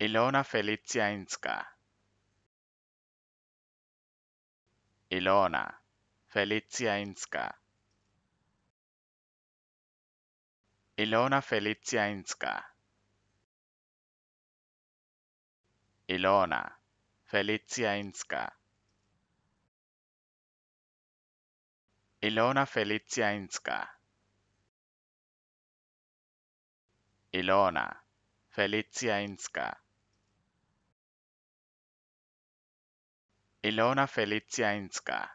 Ilona Felicianska. Ilona Felicianska. Ilona Felicianska. Ilona Felicianska. Ilona Felicianska. Ilona Felicianska. Ilona Inska.